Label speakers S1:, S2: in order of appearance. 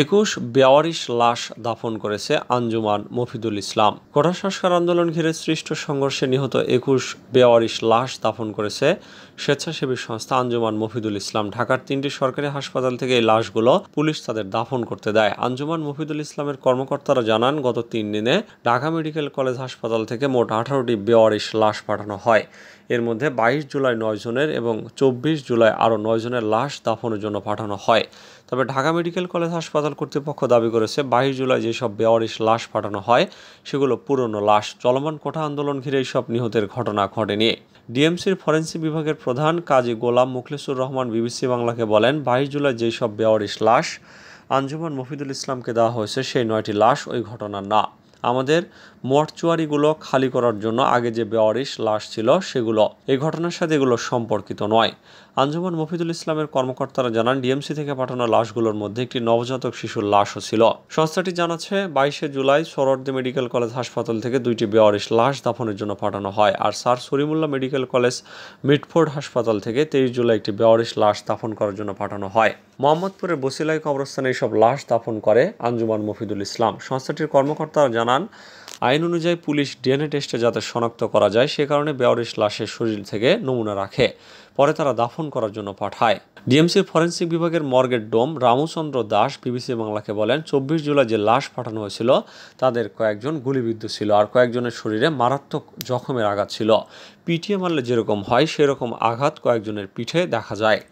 S1: একুশ বেওয়ারিশ লাশ দাফন করেছে আঞ্জুমান মফিদুল ইসলাম কোটা সংস্কার আন্দোলন ঘিরে সৃষ্ট সংঘর্ষে নিহত একুশ বেওয়ারিশ লাশ দাফন করেছে স্বেচ্ছাসেবী সংস্থা আঞ্জুমান মফিদুল ইসলাম ঢাকার তিনটি সরকারি হাসপাতাল থেকে এই লাশগুলো পুলিশ তাদের দাফন করতে দেয় আঞ্জুমান মফিদুল ইসলামের কর্মকর্তারা জানান গত তিন দিনে ঢাকা মেডিকেল কলেজ হাসপাতাল থেকে মোট আঠারোটি বেওয়ারিশ লাশ পাঠানো হয় এর মধ্যে বাইশ জুলাই নয় জনের এবং চব্বিশ জুলাই আরও নয় জনের লাশ দাফনের জন্য পাঠানো হয় তবে ঢাকা মেডিকেল কলেজ হাসপাতাল কর্তৃপক্ষ দাবি করেছে বাইশ জুলাই যেসব বেয়ারিশ লাশ পাঠানো হয় সেগুলো পুরনো লাশ চলমান কোঠা আন্দোলন ঘিরে এইসব নিহতের ঘটনা ঘটেনি ডিএমসির ফরেন্সিক বিভাগের প্রধান কাজী গোলাম মুখলিসুর রহমান বিবিসি বাংলাকে বলেন বাইশ জুলাই যেসব বেয়ারিশ লাশ আঞ্জুমান মফিদুল ইসলামকে দেওয়া হয়েছে সেই নয়টি লাশ ওই ঘটনা না আমাদের মর্চুয়ারিগুলো খালি করার জন্য আগে যে বেওয়ারিশ লাশ ছিল সেগুলো এই ঘটনার সাথে এগুলো সম্পর্কিত নয় আঞ্জুমান মফিদুল ইসলামের কর্মকর্তারা জানান ডিএমসি থেকে পাঠানো লাশগুলোর মধ্যে একটি নবজাতক শিশুর লাশও ছিল সংস্থাটি জানাচ্ছে বাইশে জুলাই সরর্দি মেডিকেল কলেজ হাসপাতাল থেকে দুইটি বেয়ারিশ লাশ দাফনের জন্য পাঠানো হয় আর sir Salimullah medical college Mitford হাসপাতাল থেকে তেইশ জুলাই একটি বেওয়ারিশ লাশ দাফন করার জন্য পাঠানো হয় মোহাম্মদপুরের বসিলাই কবরস্থানে এইসব লাশ দাফন করে আঞ্জুমান মফিদুল ইসলাম সংস্থাটির কর্মকর্তারা জানান আইন অনুযায়ী পুলিশ ডিএনএ টেস্টে যাতে শনাক্ত করা যায় সে কারণে বেয়ারিশ লাশের শরীর থেকে নমুনা রাখে পরে তারা দাফন করার জন্য পাঠায় ডিএমসির ফরেন্সিক বিভাগের মর্গের ডোম রামচন্দ্র দাস বিবিসি বাংলাকে বলেন চব্বিশ জুলাই যে লাশ পাঠানো হয়েছিল তাদের কয়েকজন গুলিবিদ্ধ ছিল আর কয়েকজনের শরীরে মারাত্মক জখমের আঘাত ছিল পিটিয়ে মারলে যেরকম হয় সেরকম আঘাত কয়েকজনের পিঠে দেখা যায়